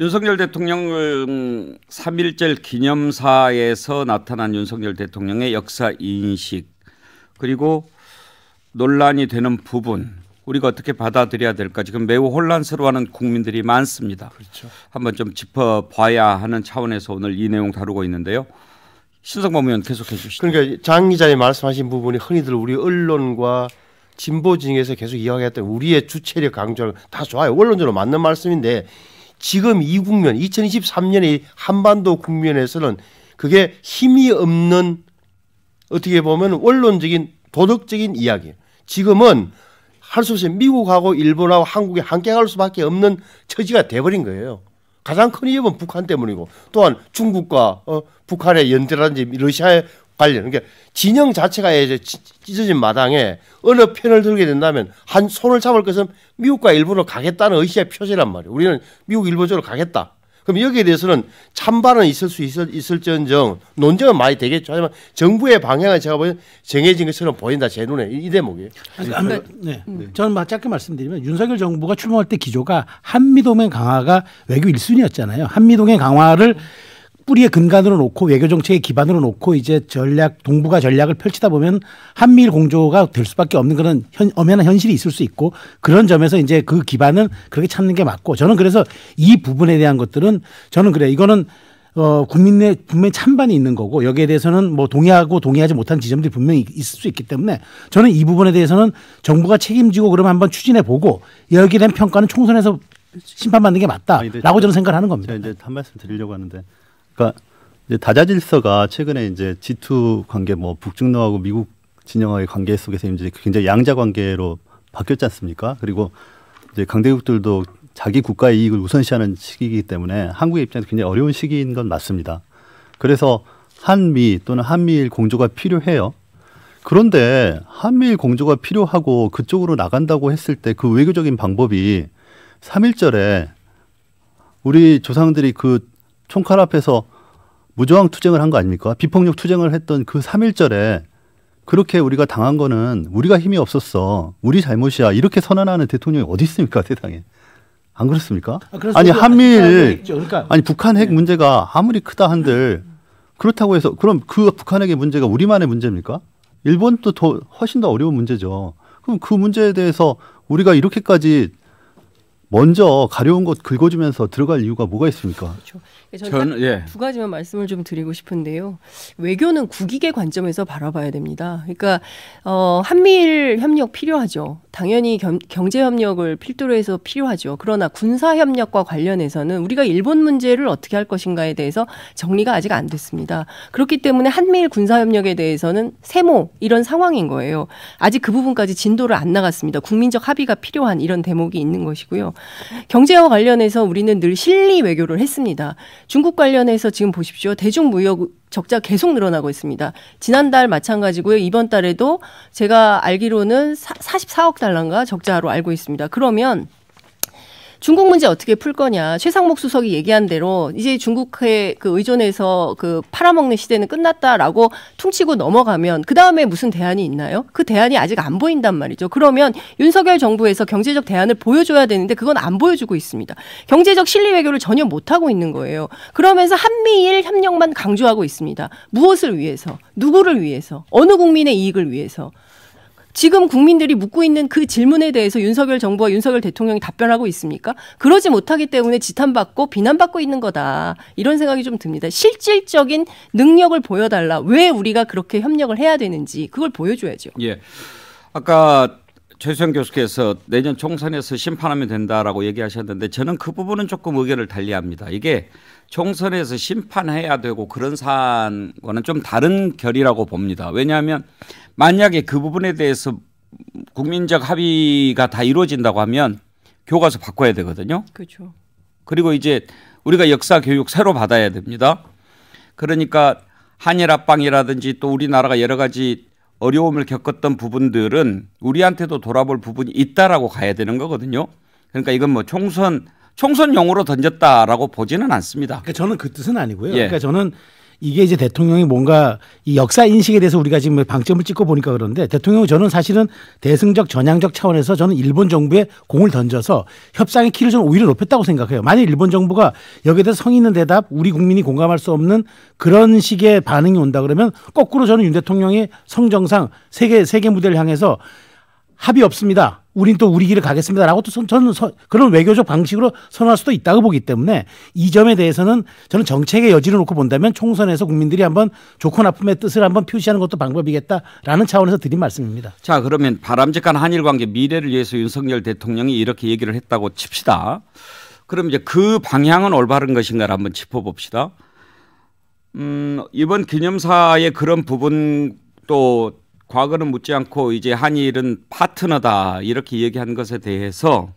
윤석열 대통령을 3.1절 음, 기념사에서 나타난 윤석열 대통령의 역사 인식 그리고 논란이 되는 부분 우리가 어떻게 받아들여야 될까 지금 매우 혼란스러워하는 국민들이 많습니다. 그렇죠. 한번 좀 짚어봐야 하는 차원에서 오늘 이 내용 다루고 있는데요. 신성범 의원 계속해 주시죠. 그러니까 장 기자님 말씀하신 부분이 흔히들 우리 언론과 진보진영에서 계속 이야기했던 우리의 주체력 강조를 다 좋아요. 원론적으로 맞는 말씀인데 지금 이 국면 2023년의 한반도 국면에서는 그게 힘이 없는 어떻게 보면 원론적인 도덕적인 이야기예요. 지금은 할 수 없이 미국하고 일본하고 한국이 함께 갈 수밖에 없는 처지가 돼버린 거예요. 가장 큰 이유는 북한 때문이고 또한 중국과 어, 북한의 연대라든지 러시아의 관련. 그러니까 진영 자체가 이제 찢어진 마당에 어느 편을 들게 된다면 한 손을 잡을 것은 미국과 일본으로 가겠다는 의시의 표시란 말이에요. 우리는 미국 일본 쪽으로 가겠다. 그럼 여기에 대해서는 찬반은 있을 수 있을, 있을지언정 논쟁은 많이 되겠죠. 하지만 정부의 방향은 제가 보기엔 정해진 것처럼 보인다 제 눈에 이, 이 대목이에요. 아니, 근데, 그러니까 그러니까 네. 네. 저는 짧게 말씀드리면 윤석열 정부가 출범할 때 기조가 한미동맹 강화가 외교 일순위였잖아요 한미동맹 강화를 음. 뿌리의 근간으로 놓고 외교 정책의 기반으로 놓고 이제 전략 동북아 전략을 펼치다 보면 한미일 공조가 될 수밖에 없는 그런 현, 엄연한 현실이 있을 수 있고 그런 점에서 이제 그기반은 그렇게 찾는 게 맞고 저는 그래서 이 부분에 대한 것들은 저는 그래 이거는 어, 국민의 분명 찬반이 있는 거고 여기에 대해서는 뭐 동의하고 동의하지 못한 지점들이 분명히 있을 수 있기 때문에 저는 이 부분에 대해서는 정부가 책임지고 그러면 한번 추진해 보고 여기에 대한 평가는 총선에서 심판받는 게 맞다라고 아니, 저는 생각을 하는 겁니다. 제가 이제 한 말씀 드리려고 하는데 그러니까 이제 다자질서가 최근에 이제 G2 관계 뭐 북중러하고 미국 진영의 관계 속에서 이제 굉장히 양자 관계로 바뀌었지 않습니까? 그리고 이제 강대국들도 자기 국가의 이익을 우선시하는 시기이기 때문에 한국의 입장에서 굉장히 어려운 시기인 건 맞습니다. 그래서 한미 또는 한미일 공조가 필요해요. 그런데 한미일 공조가 필요하고 그쪽으로 나간다고 했을 때 그 외교적인 방법이 3일절에 우리 조상들이 그 총칼 앞에서 무저항 투쟁을 한 거 아닙니까? 비폭력 투쟁을 했던 그3일절에 그렇게 우리가 당한 거는 우리가 힘이 없었어. 우리 잘못이야. 이렇게 선언하는 대통령이 어디 있습니까, 세상에. 안 그렇습니까? 아, 니 한미일 그러니까. 아니 북한 핵 네. 문제가 아무리 크다 한들 그렇다고 해서 그럼 그북한 핵의 문제가 우리만의 문제입니까? 일본도 더 훨씬 더 어려운 문제죠. 그럼 그 문제에 대해서 우리가 이렇게까지 먼저 가려운 곳 긁어주면서 들어갈 이유가 뭐가 있습니까? 그렇죠. 그러니까 저는 예. 두 가지만 말씀을 좀 드리고 싶은데요. 외교는 국익의 관점에서 바라봐야 됩니다. 그러니까 어, 한미일 협력 필요하죠. 당연히 경제 협력을 필두로 해서 필요하죠. 그러나 군사 협력과 관련해서는 우리가 일본 문제를 어떻게 할 것인가에 대해서 정리가 아직 안 됐습니다. 그렇기 때문에 한미일 군사 협력에 대해서는 세모 이런 상황인 거예요. 아직 그 부분까지 진도를 안 나갔습니다. 국민적 합의가 필요한 이런 대목이 있는 것이고요. 경제와 관련해서 우리는 늘 실리 외교를 했습니다. 중국 관련해서 지금 보십시오. 대중무역 적자 계속 늘어나고 있습니다. 지난달 마찬가지고요. 이번 달에도 제가 알기로는 사, 44억 달러인가 적자로 알고 있습니다. 그러면 중국 문제 어떻게 풀 거냐. 최상목 수석이 얘기한 대로 이제 중국에 그 의존해서 그 팔아먹는 시대는 끝났다라고 퉁치고 넘어가면 그 다음에 무슨 대안이 있나요? 그 대안이 아직 안 보인단 말이죠. 그러면 윤석열 정부에서 경제적 대안을 보여줘야 되는데 그건 안 보여주고 있습니다. 경제적 실리 외교를 전혀 못하고 있는 거예요. 그러면서 한미일 협력만 강조하고 있습니다. 무엇을 위해서? 누구를 위해서? 어느 국민의 이익을 위해서? 지금 국민들이 묻고 있는 그 질문에 대해서 윤석열 정부와 윤석열 대통령이 답변하고 있습니까? 그러지 못하기 때문에 지탄받고 비난받고 있는 거다. 이런 생각이 좀 듭니다. 실질적인 능력을 보여달라. 왜 우리가 그렇게 협력을 해야 되는지 그걸 보여줘야죠. 예. 아까 최수영 교수께서 내년 총선에서 심판하면 된다라고 얘기하셨는데 저는 그 부분은 조금 의견을 달리합니다. 이게 총선에서 심판해야 되고 그런 사안과는 좀 다른 결이라고 봅니다. 왜냐하면 만약에 그 부분에 대해서 국민적 합의가 다 이루어진다고 하면 교과서 바꿔야 되거든요. 그렇죠. 그리고 이제 우리가 역사 교육 새로 받아야 됩니다. 그러니까 한일 합방이라든지 또 우리나라가 여러 가지 어려움을 겪었던 부분들은 우리한테도 돌아볼 부분이 있다라고 가야 되는 거거든요. 그러니까 이건 뭐 총선 총선용으로 던졌다라고 보지는 않습니다. 그러니까 저는 그 뜻은 아니고요. 예. 그러니까 저는 이게 이제 대통령이 뭔가 이 역사 인식에 대해서 우리가 지금 뭐 방점을 찍고 보니까 그런데 대통령은 저는 사실은 대승적 전향적 차원에서 저는 일본 정부에 공을 던져서 협상의 키를 좀는 오히려 높였다고 생각해요. 만약 일본 정부가 여기에 대해서 성의 있는 대답, 우리 국민이 공감할 수 없는 그런 식의 반응이 온다 그러면 거꾸로 저는 윤 대통령이 성정상 세계 세계 무대를 향해서 합의 없습니다. 우린 또 우리 길을 가겠습니다라고 또 저는 그런 외교적 방식으로 선언할 수도 있다고 보기 때문에 이 점에 대해서는 저는 정책의 여지를 놓고 본다면 총선에서 국민들이 한번 좋고 나쁨의 뜻을 한번 표시하는 것도 방법이겠다라는 차원에서 드린 말씀입니다. 자 그러면 바람직한 한일 관계 미래를 위해서 윤석열 대통령이 이렇게 얘기를 했다고 칩시다. 그럼 이제 그 방향은 올바른 것인가를 한번 짚어봅시다. 음, 이번 기념사의 그런 부분 또 과거는 묻지 않고 이제 한일은 파트너다 이렇게 얘기한 것에 대해서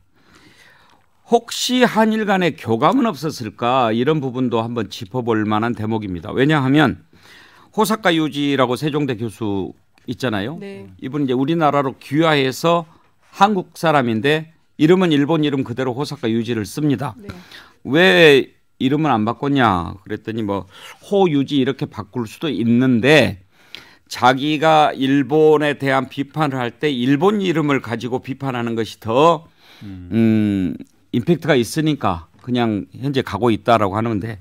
혹시 한일 간의 교감은 없었을까 이런 부분도 한번 짚어볼 만한 대목입니다. 왜냐하면 호사카 유지라고 세종대 교수 있잖아요. 네. 이분 이제 우리나라로 귀화해서 한국 사람인데 이름은 일본 이름 그대로 호사카 유지를 씁니다. 네. 왜이름은안 바꿨냐 그랬더니 뭐 호유지 이렇게 바꿀 수도 있는데 자기가 일본에 대한 비판을 할 때 일본 이름을 가지고 비판하는 것이 더 음. 음. 임팩트가 있으니까 그냥 현재 가고 있다라고 하는데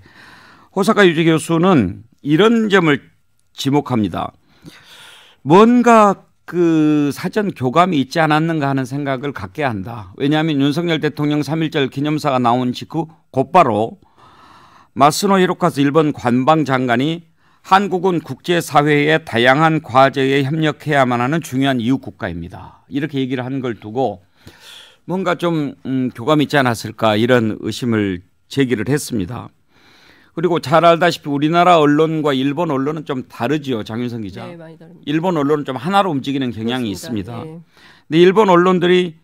호사카 유지 교수는 이런 점을 지목합니다. 뭔가 그 사전 교감이 있지 않았는가 하는 생각을 갖게 한다. 왜냐하면 윤석열 대통령 삼일절 기념사가 나온 직후 곧바로 마스노 히로카스 일본 관방장관이 한국은 국제사회의 다양한 과제에 협력해야만 하는 중요한 이웃 국가입니다. 이렇게 얘기를 한 걸 두고 뭔가 좀 음, 교감 있지 않았을까 이런 의심을 제기를 했습니다. 그리고 잘 알다시피 우리나라 언론과 일본 언론은 좀 다르지요, 장윤성 기자. 네, 많이 다릅니다. 일본 언론은 좀 하나로 움직이는 경향이 그렇습니다. 있습니다. 네. 근데 일본 언론들이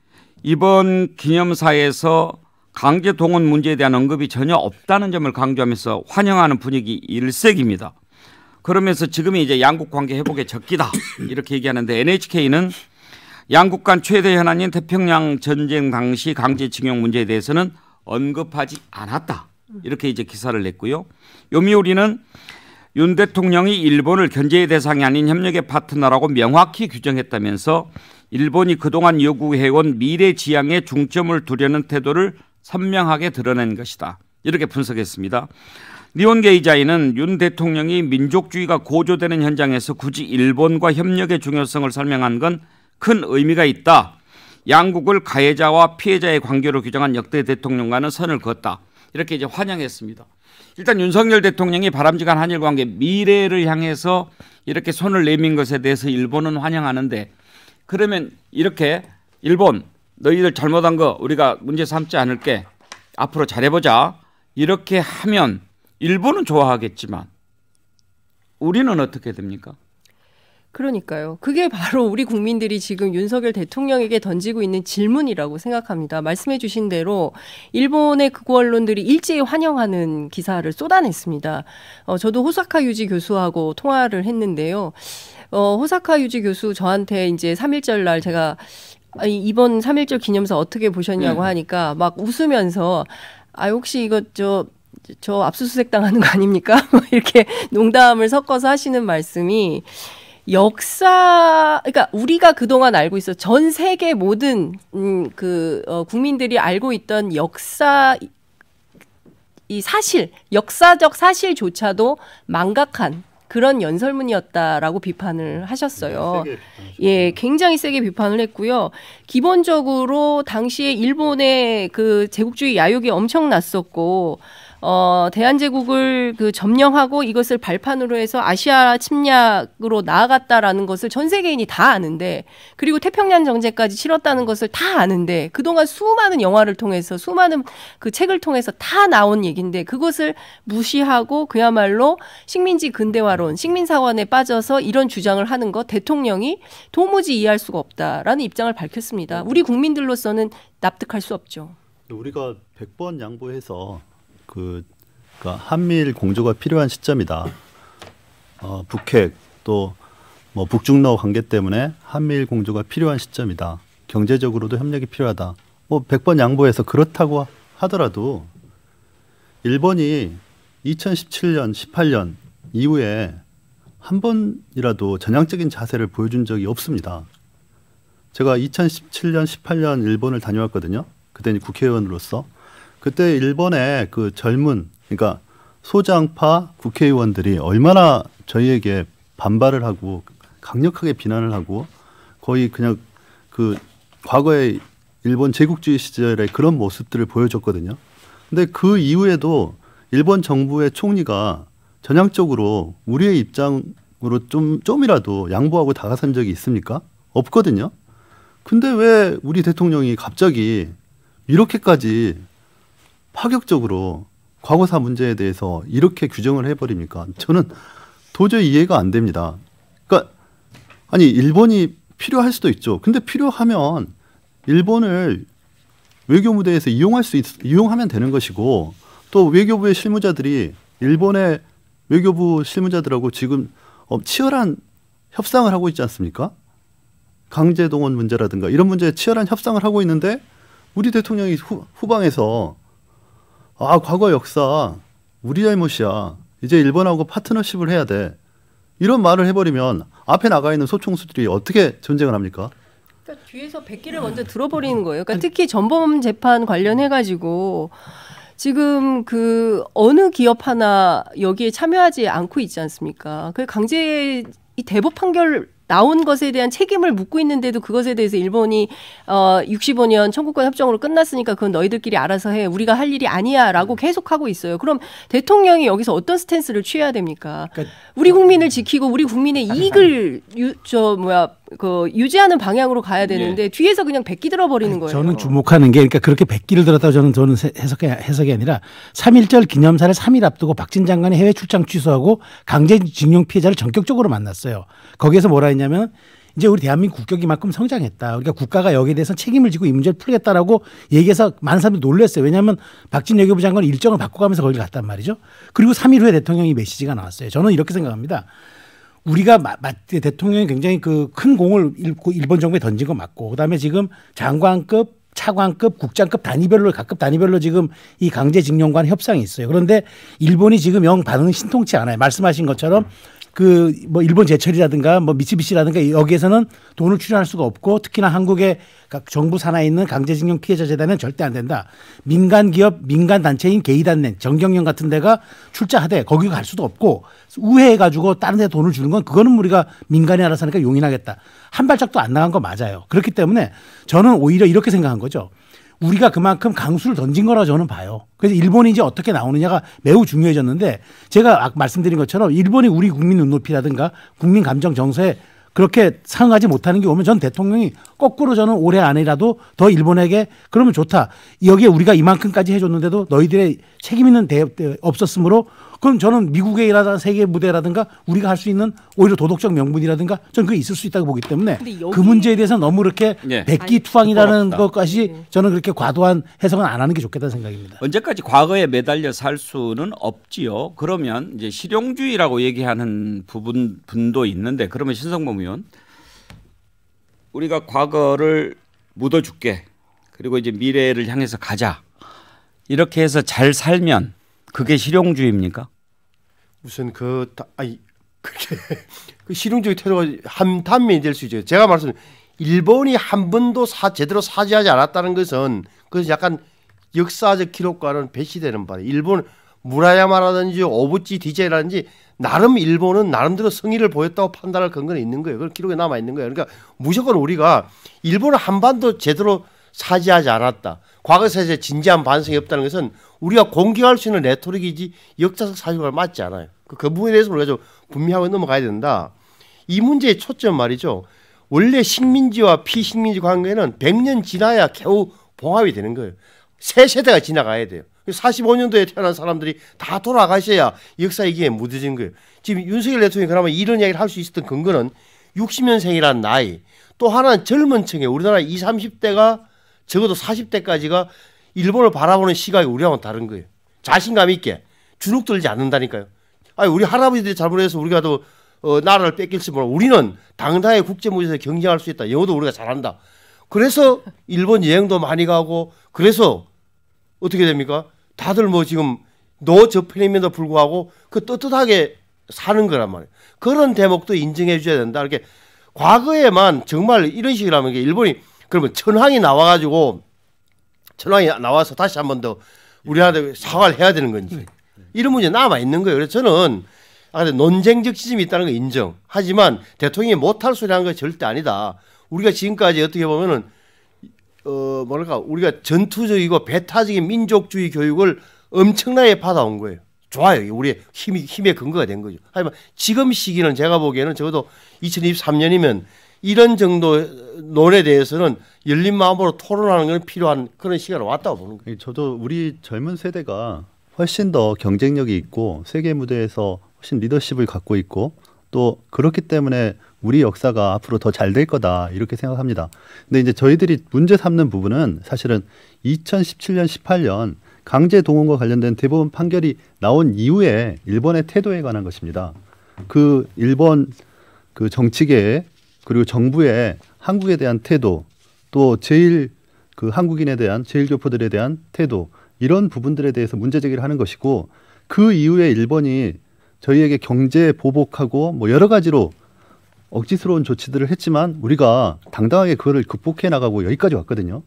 이번 기념사에서 강제 동원 문제에 대한 언급이 전혀 없다는 점을 강조하면서 환영하는 분위기 일색입니다. 그러면서 지금이 이제 양국 관계 회복의 적기다 이렇게 얘기하는데 NHK는 양국 간 최대 현안인 태평양 전쟁 당시 강제징용 문제에 대해서는 언급하지 않았다 이렇게 이제 기사를 냈고요. 요미우리는 윤 대통령이 일본을 견제의 대상이 아닌 협력의 파트너라고 명확히 규정했다면서 일본이 그동안 요구해온 미래 지향에 중점을 두려는 태도를 선명하게 드러낸 것이다. 이렇게 분석했습니다. 리온 게이자이는 윤 대통령이 민족주의가 고조되는 현장에서 굳이 일본과 협력의 중요성을 설명한 건 큰 의미가 있다. 양국을 가해자와 피해자의 관계로 규정한 역대 대통령과는 선을 그었다. 이렇게 이제 환영했습니다. 일단 윤석열 대통령이 바람직한 한일 관계 미래를 향해서 이렇게 손을 내민 것에 대해서 일본은 환영하는데 그러면 이렇게 일본 너희들 잘못한 거 우리가 문제 삼지 않을게 앞으로 잘해보자 이렇게 하면 일본은 좋아하겠지만 우리는 어떻게 됩니까? 그러니까요. 그게 바로 우리 국민들이 지금 윤석열 대통령에게 던지고 있는 질문이라고 생각합니다. 말씀해 주신 대로 일본의 극우 언론들이 일제히 환영하는 기사를 쏟아냈습니다. 어, 저도 호사카 유지 교수하고 통화를 했는데요. 어, 호사카 유지 교수 저한테 이제 3.1절 날 제가 이번 3.1절 기념사 어떻게 보셨냐고 네. 하니까 막 웃으면서 아, 혹시 이것 저저 압수수색 당하는 거 아닙니까? 뭐 이렇게 농담을 섞어서 하시는 말씀이 역사, 그러니까 우리가 그동안 알고 있어 전 세계 모든 음, 그 어, 국민들이 알고 있던 역사 이 사실, 역사적 사실조차도 망각한 그런 연설문이었다라고 비판을 하셨어요. 네, 예, 굉장히 세게 비판을 했고요. 기본적으로 당시에 일본의 그 제국주의 야욕이 엄청났었고 어, 대한제국을 그 점령하고 이것을 발판으로 해서 아시아 침략으로 나아갔다라는 것을 전 세계인이 다 아는데 그리고 태평양 정제까지 치렀다는 것을 다 아는데 그동안 수많은 영화를 통해서 수많은 그 책을 통해서 다 나온 얘기인데 그것을 무시하고 그야말로 식민지 근대화론, 식민 사관에 빠져서 이런 주장을 하는 것 대통령이 도무지 이해할 수가 없다라는 입장을 밝혔습니다. 우리 국민들로서는 납득할 수 없죠. 우리가 100번 양보해서 그 그러니까 한미일 공조가 필요한 시점이다. 어, 북핵 또뭐 북중러 관계 때문에 한미일 공조가 필요한 시점이다. 경제적으로도 협력이 필요하다. 뭐 100번 양보해서 그렇다고 하더라도 일본이 2017년, 18년 이후에 한 번이라도 전향적인 자세를 보여준 적이 없습니다. 제가 2017년, 18년 일본을 다녀왔거든요. 그때는 국회의원으로서 그때 일본의 그 젊은 그러니까 소장파 국회의원들이 얼마나 저희에게 반발을 하고 강력하게 비난을 하고 거의 그냥 그 과거의 일본 제국주의 시절의 그런 모습들을 보여줬거든요. 근데 그 이후에도 일본 정부의 총리가 전향적으로 우리의 입장으로 좀 좀이라도 양보하고 다가선 적이 있습니까? 없거든요. 근데 왜 우리 대통령이 갑자기 이렇게까지 파격적으로 과거사 문제에 대해서 이렇게 규정을 해버립니까? 저는 도저히 이해가 안 됩니다. 그러니까 아니 일본이 필요할 수도 있죠. 근데 필요하면 일본을 외교 무대에서 이용할 수 있, 이용하면 되는 것이고 또 외교부의 실무자들이 일본의 외교부 실무자들하고 지금 어, 치열한 협상을 하고 있지 않습니까? 강제 동원 문제라든가 이런 문제에 치열한 협상을 하고 있는데 우리 대통령이 후, 후방에서 아 과거 역사 우리 잘못이야. 이제 일본하고 파트너십을 해야 돼. 이런 말을 해버리면 앞에 나가 있는 소총수들이 어떻게 전쟁을 합니까? 그러니까 뒤에서 백기를 먼저 들어버리는 거예요. 그러니까 특히 전범 재판 관련해가지고 지금 그 어느 기업 하나 여기에 참여하지 않고 있지 않습니까? 그 강제 이 대법 판결 나온 것에 대한 책임을 묻고 있는데도 그것에 대해서 일본이 어 65년 청구권 협정으로 끝났으니까 그건 너희들끼리 알아서 해. 우리가 할 일이 아니야라고 음. 계속 하고 있어요. 그럼 대통령이 여기서 어떤 스탠스를 취해야 됩니까? 그러니까 우리 국민을 음. 지키고 우리 국민의 이익을 유, 저 뭐야 그 유지하는 방향으로 가야 예. 되는데 예. 뒤에서 그냥 백기 들어버리는 거예요. 저는 주목하는 게 그러니까 그렇게 백기를 들었다고 저는 저는 해석이 해석이 아니라 삼일절 기념사를 삼일 앞두고 박진 장관이 해외 출장 취소하고 강제징용 피해자를 전격적으로 만났어요. 거기에서 뭐라 했냐면 이제 우리 대한민국 국격이 만큼 성장했다. 그러니까 국가가 여기에 대해서 책임을 지고 이 문제를 풀겠다라고 얘기해서 많은 사람들이 놀랐어요. 왜냐하면 박진 여교부 장관 일정을 바꿔가면서 거기 갔단 말이죠. 그리고 3일 후에 대통령이 메시지가 나왔어요. 저는 이렇게 생각합니다. 우리가 마, 맞 대통령이 굉장히 그 큰 공을 일본 정부에 던진 거 맞고 그다음에 지금 장관급 차관급, 국장급 단위별로 각급 단위별로 지금 이 강제징용관 협상이 있어요. 그런데 일본이 지금 영 반응 신통치 않아요. 말씀하신 것처럼 그뭐 일본 제철이라든가 뭐 미쓰비시라든가 여기에서는 돈을 출연할 수가 없고 특히나 한국의 각 정부 산하에 있는 강제징용 피해자 재단은 절대 안 된다. 민간 기업, 민간 단체인 게이단낸, 정경련 같은 데가 출자하되 거기 갈 수도 없고 우회해 가지고 다른 데 돈을 주는 건 그거는 우리가 민간이 알아서 하니까 용인하겠다. 한 발짝도 안 나간 거 맞아요. 그렇기 때문에 저는 오히려 이렇게 생각한 거죠. 우리가 그만큼 강수를 던진 거라 저는 봐요. 그래서 일본이 이제 어떻게 나오느냐가 매우 중요해졌는데 제가 아, 말씀드린 것처럼 일본이 우리 국민 눈높이라든가 국민 감정 정서에 그렇게 상응하지 못하는 게 오면 전 대통령이 거꾸로 저는 올해 안이라도 더 일본에게 그러면 좋다. 여기에 우리가 이만큼까지 해줬는데도 너희들의 책임 있는 대업 없었으므로 그럼 저는 미국의 일하다 세계 무대라든가 우리가 할 수 있는 오히려 도덕적 명분이라든가 저는 그게 있을 수 있다고 보기 때문에 그 문제에 대해서 너무 이렇게 예. 백기투항이라는 것까지 예. 저는 그렇게 과도한 해석은 안 하는 게 좋겠다는 생각입니다. 언제까지 과거에 매달려 살 수는 없지요. 그러면 이제 실용주의라고 얘기하는 부분 분도 있는데 그러면 신성범 의원 우리가 과거를 묻어줄게 그리고 이제 미래를 향해서 가자. 이렇게 해서 잘 살면 그게 실용주의입니까? 우선 그 아니 그게 그 실용주의 태도가 한 단면이 될 수 있죠. 제가 말씀 일본이 한 번도 사, 제대로 사죄하지 않았다는 것은 그것은 약간 역사적 기록과는 배치되는 바 일본 무라야마라든지 오부치 디제이라든지 나름 일본은 나름대로 성의를 보였다고 판단할 근거는 있는 거예요. 그 기록에 남아 있는 거예요. 그러니까 무조건 우리가 일본 한반도 제대로 사지하지 않았다. 과거사에 진지한 반성이 없다는 것은 우리가 공격할 수 있는 레토릭이지 역사적 사실과 맞지 않아요. 그, 그 부분에 대해서 우리가 좀 분명하게 넘어가야 된다. 이 문제의 초점 말이죠. 원래 식민지와 피식민지 관계는 100년 지나야 겨우 봉합이 되는 거예요. 새 세대가 지나가야 돼요. 45년도에 태어난 사람들이 다 돌아가셔야 역사 얘기에 무뎌진 거예요. 지금 윤석열 대통령이 그나마 이런 이야기를 할 수 있었던 근거는 60년생이란 나이, 또 하나는 젊은 층에 우리나라 20, 30대가 적어도 40대까지가 일본을 바라보는 시각이 우리하고는 다른 거예요. 자신감 있게 주눅 들지 않는다니까요. 아니 우리 할아버지들이 잘못해서 우리가 또 어, 나라를 뺏길지 몰라. 우리는 당당히 국제 무대에서 경쟁할 수 있다. 영어도 우리가 잘한다. 그래서 일본 여행도 많이 가고 그래서 어떻게 됩니까? 다들 뭐 지금 노 저편임에도 불구하고 그 떳떳하게 사는 거란 말이에요. 그런 대목도 인정해 줘야 된다. 이렇게 과거에만 정말 이런 식이라면 일본이 그러면 천황이 나와가지고 천황이 나와서 다시 한번 더 우리한테 사과를 해야 되는 건지 네. 이런 문제 남아 있는 거예요. 그래서 저는 아까 논쟁적 지점이 있다는 걸 인정. 하지만 대통령이 못할 소리 한거 절대 아니다. 우리가 지금까지 어떻게 보면은 어 뭐랄까 우리가 전투적이고 배타적인 민족주의 교육을 엄청나게 받아온 거예요. 좋아요. 우리의 힘이 힘의 근거가 된 거죠. 하지만 지금 시기는 제가 보기에는 적어도 2023년이면 이런 정도 논에 대해서는 열린 마음으로 토론하는 건 필요한 그런 시간이 왔다고 보는 거예요. 저도 우리 젊은 세대가 훨씬 더 경쟁력이 있고 세계 무대에서 훨씬 리더십을 갖고 있고 또 그렇기 때문에 우리 역사가 앞으로 더 잘 될 거다 이렇게 생각합니다. 근데 이제 저희들이 문제 삼는 부분은 사실은 2017년 18년 강제 동원과 관련된 대법원 판결이 나온 이후에 일본의 태도에 관한 것입니다. 그 일본 그 정치계의 그리고 정부의 한국에 대한 태도 또 제일 그 한국인에 대한 제일교포들에 대한 태도 이런 부분들에 대해서 문제 제기를 하는 것이고 그 이후에 일본이 저희에게 경제 보복하고 뭐 여러 가지로 억지스러운 조치들을 했지만 우리가 당당하게 그거를 극복해 나가고 여기까지 왔거든요.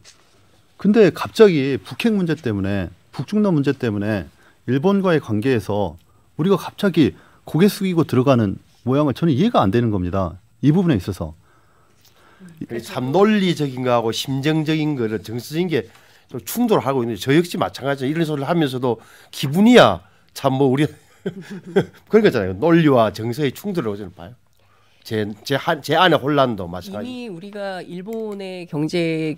근데 갑자기 북핵 문제 때문에 북중러 문제 때문에 일본과의 관계에서 우리가 갑자기 고개 숙이고 들어가는 모양을 저는 이해가 안 되는 겁니다. 이 부분에 있어서 참논리적인 거하고 심정적인 거를 정서적인 게좀 충돌하고 있는데 저 역시 마찬가지죠. 이런 소리를 하면서도 기분이야 참 뭐 우리 그런 거잖아요. 논리와 정서의 충돌을 저는 봐요. 제제 제안에 혼란도 마찬가지. 이미 우리가 일본의 경제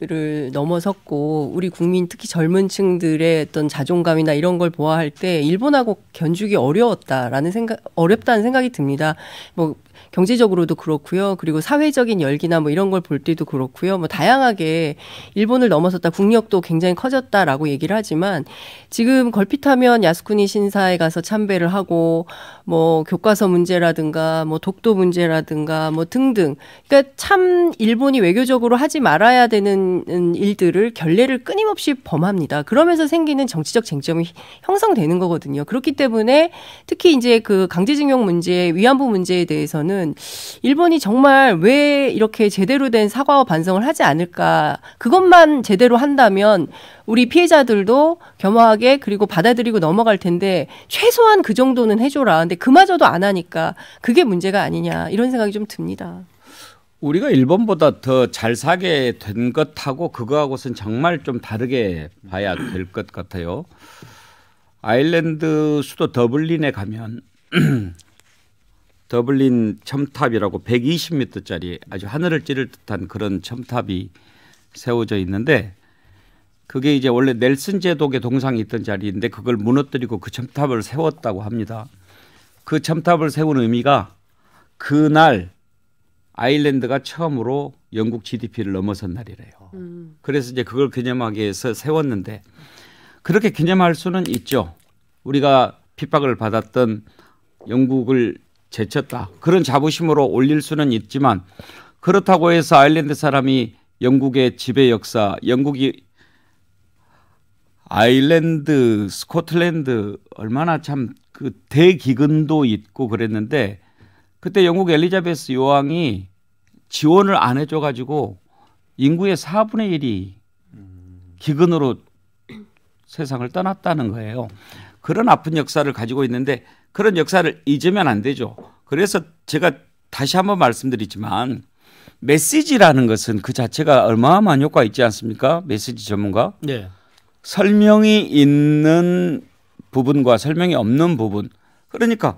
를 넘어섰고 우리 국민 특히 젊은층들의 어떤 자존감이나 이런 걸 보아할 때 일본하고 견주기 어려웠다라는 생각 어렵다는 생각이 듭니다. 뭐 경제적으로도 그렇고요. 그리고 사회적인 열기나 뭐 이런 걸 볼 때도 그렇고요. 뭐 다양하게 일본을 넘어섰다. 국력도 굉장히 커졌다라고 얘기를 하지만 지금 걸핏하면 야스쿠니 신사에 가서 참배를 하고 뭐 교과서 문제라든가 뭐 독도 문제라든가 뭐 등등. 그러니까 참 일본이 외교적으로 하지 말아야 되는 일들을 결례를 끊임없이 범합니다. 그러면서 생기는 정치적 쟁점이 형성되는 거거든요. 그렇기 때문에 특히 이제 그 강제징용 문제, 위안부 문제에 대해서는 저는 일본이 정말 왜 이렇게 제대로 된 사과와 반성을 하지 않을까 그것만 제대로 한다면 우리 피해자들도 겸허하게 그리고 받아들이고 넘어갈 텐데 최소한 그 정도는 해줘라. 근데 그마저도 안 하니까 그게 문제가 아니냐 이런 생각이 좀 듭니다. 우리가 일본보다 더 잘 사게 된 것하고 그거하고선 정말 좀 다르게 봐야 될 것 같아요. 아일랜드 수도 더블린에 가면 어, 더블린 첨탑이라고 120m짜리 아주 하늘을 찌를 듯한 그런 첨탑이 세워져 있는데 그게 이제 원래 넬슨 제독의 동상이 있던 자리인데 그걸 무너뜨리고 그 첨탑을 세웠다고 합니다. 그 첨탑을 세운 의미가 그날 아일랜드가 처음으로 영국 GDP를 넘어선 날이래요. 음. 그래서 이제 그걸 기념하기 위해서 세웠는데 그렇게 기념할 수는 있죠. 우리가 핍박을 받았던 영국을 제쳤다. 그런 자부심으로 올릴 수는 있지만 그렇다고 해서 아일랜드 사람이 영국의 지배 역사, 영국이 아일랜드, 스코틀랜드 얼마나 참 그 대기근도 있고 그랬는데 그때 영국 엘리자베스 여왕이 지원을 안 해줘 가지고 인구의 4분의 1이 기근으로 세상을 떠났다는 거예요. 그런 아픈 역사를 가지고 있는데 그런 역사를 잊으면 안 되죠. 그래서 제가 다시 한번 말씀드리지만 메시지라는 것은 그 자체가 얼마만 효과 있지 않습니까? 메시지 전문가. 네. 설명이 있는 부분과 설명이 없는 부분. 그러니까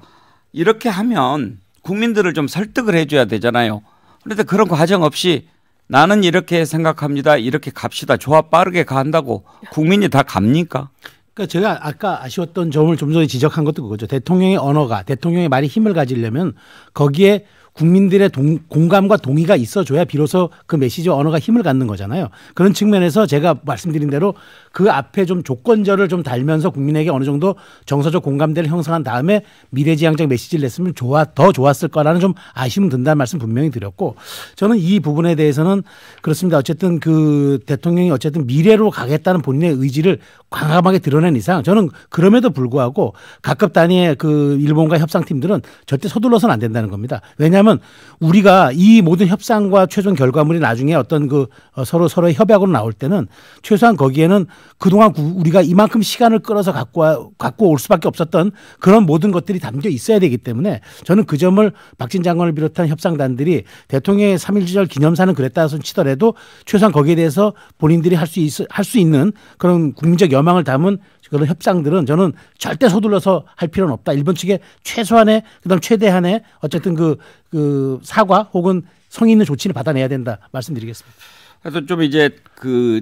이렇게 하면 국민들을 좀 설득을 해줘야 되잖아요. 그런데 그런 과정 없이 나는 이렇게 생각합니다. 이렇게 갑시다. 조합 빠르게 간다고 국민이 다 갑니까? 그러니까 제가 아까 아쉬웠던 점을 좀 전에 지적한 것도 그거죠. 대통령의 언어가 대통령의 말이 힘을 가지려면 거기에 국민들의 동, 공감과 동의가 있어줘야 비로소 그 메시지 언어가 힘을 갖는 거잖아요. 그런 측면에서 제가 말씀드린 대로 그 앞에 좀 조건절을 좀 달면서 국민에게 어느 정도 정서적 공감대를 형성한 다음에 미래지향적 메시지를 냈으면 좋아 더 좋았을 거라는 좀 아쉬움 든다는 말씀 분명히 드렸고 저는 이 부분에 대해서는 그렇습니다. 어쨌든 그 대통령이 어쨌든 미래로 가겠다는 본인의 의지를 과감하게 드러낸 이상 저는 그럼에도 불구하고 각급 단위의 그 일본과 협상팀들은 절대 서둘러선안 된다는 겁니다. 왜냐 왜냐하면 우리가 이 모든 협상과 최종 결과물이 나중에 어떤 그 어, 서로 서로의 협약으로 나올 때는 최소한 거기에는 그동안 우리가 이만큼 시간을 끌어서 갖고 와, 갖고 올 수밖에 없었던 그런 모든 것들이 담겨 있어야 되기 때문에 저는 그 점을 박진 장관을 비롯한 협상단들이 대통령의 삼일절 기념사는 그랬다 손 치더라도 최소한 거기에 대해서 본인들이 할수 할수 있는 그런 국민적 여망을 담은 그런 협상들은 저는 절대 서둘러서 할 필요는 없다. 일본 측에 최소한의 그다음 최대한의 어쨌든 그그 그 사과 혹은 성의 있는 조치를 받아내야 된다 말씀드리겠습니다. 그래서 좀 이제 그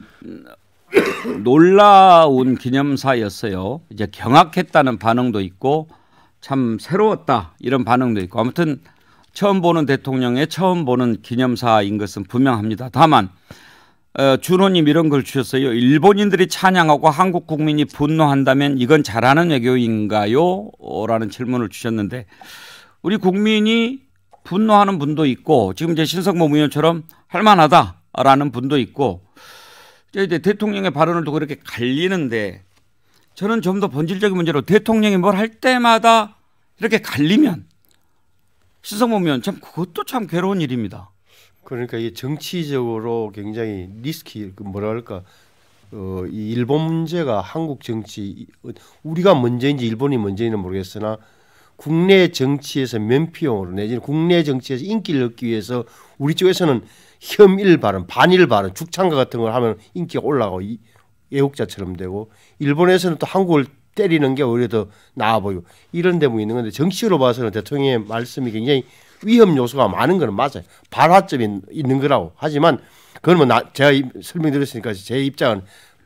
놀라운 기념사였어요. 이제 경악했다는 반응도 있고 참 새로웠다 이런 반응도 있고 아무튼 처음 보는 대통령의 처음 보는 기념사인 것은 분명합니다. 다만 어, 준호님 이런 글 주셨어요. 일본인들이 찬양하고 한국 국민이 분노한다면 이건 잘하는 외교인가요? 라는 질문을 주셨는데 우리 국민이 분노하는 분도 있고 지금 이제 신성모 의원처럼 할만하다라는 분도 있고 이제 대통령의 발언을 두고 이렇게 갈리는데 저는 좀 더 본질적인 문제로 대통령이 뭘 할 때마다 이렇게 갈리면 신성모 의원 참 그것도 참 괴로운 일입니다. 그러니까 이게 정치적으로 굉장히 리스키 그 뭐랄까 어, 이 일본 문제가 한국 정치 어, 우리가 문제인지 일본이 문제인지는 모르겠으나 국내 정치에서 면피용으로 내지는 국내 정치에서 인기를 얻기 위해서 우리 쪽에서는 혐일 발언, 반일 발언, 죽창가 같은 걸 하면 인기가 올라가고 이, 애국자처럼 되고 일본에서는 또 한국을 때리는 게 오히려 더 나아 보이고 이런 데 뭐 있는 건데 정치로 봐서는 대통령의 말씀이 굉장히 위험 요소가 많은 거는 맞아요. 발화점이 있는 거라고. 하지만 그건 뭐 나, 제가 설명드렸으니까 제 입장은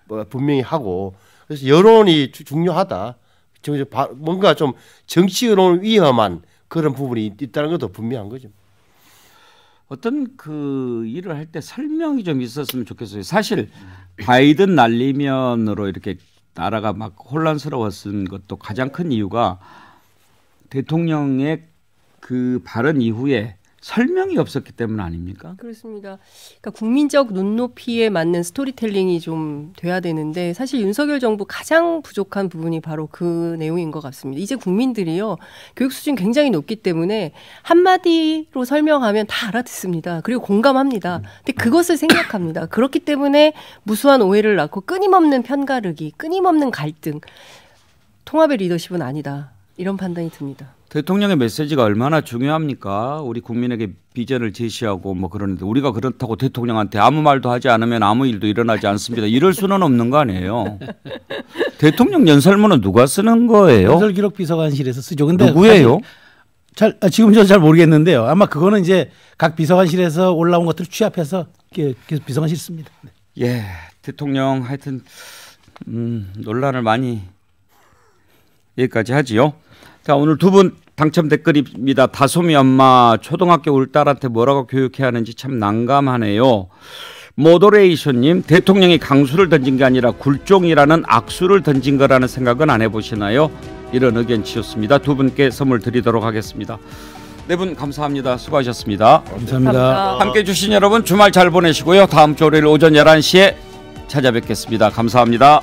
뭐 분명히 하고 그래서 여론이 주, 중요하다. 뭔가 좀 정치 여론을 위험한 그런 부분이 있다는 것도 분명한 거죠. 어떤 그 일을 할 때 설명이 좀 있었으면 좋겠어요. 사실 바이든 날리면으로 이렇게 나라가 막 혼란스러웠은 것도 가장 큰 이유가 대통령의 그 발언 이후에 설명이 없었기 때문 아닙니까? 그렇습니다. 그러니까 국민적 눈높이에 맞는 스토리텔링이 좀 돼야 되는데 사실 윤석열 정부 가장 부족한 부분이 바로 그 내용인 것 같습니다. 이제 국민들이요 교육 수준 굉장히 높기 때문에 한마디로 설명하면 다 알아듣습니다. 그리고 공감합니다. 음. 근데 그것을 생각합니다. 그렇기 때문에 무수한 오해를 낳고 끊임없는 편가르기, 끊임없는 갈등. 통합의 리더십은 아니다. 이런 판단이 듭니다. 대통령의 메시지가 얼마나 중요합니까? 우리 국민에게 비전을 제시하고 뭐 그러는데 우리가 그렇다고 대통령한테 아무 말도 하지 않으면 아무 일도 일어나지 않습니다. 이럴 수는 없는 거 아니에요. 대통령 연설문은 누가 쓰는 거예요? 연설 기록 비서관실에서 쓰죠. 근데 누구예요? 잘 아, 지금 저는 잘 모르겠는데요. 아마 그거는 이제 각 비서관실에서 올라온 것들 취합해서 계속 비서관실 씁니다. 네. 예, 대통령 하여튼 음, 논란을 많이 여기까지 하지요. 자 오늘 두 분 당첨 댓글입니다. 다솜이 엄마 초등학교 올 딸한테 뭐라고 교육해야 하는지 참 난감하네요. 모더레이션님 대통령이 강수를 던진 게 아니라 굴종이라는 악수를 던진 거라는 생각은 안 해보시나요? 이런 의견 주셨습니다. 두 분께 선물 드리도록 하겠습니다. 네 분 감사합니다. 수고하셨습니다 감사합니다. 함께 해주신 여러분 주말 잘 보내시고요. 다음 주 월요일 오전 11시에 찾아뵙겠습니다. 감사합니다.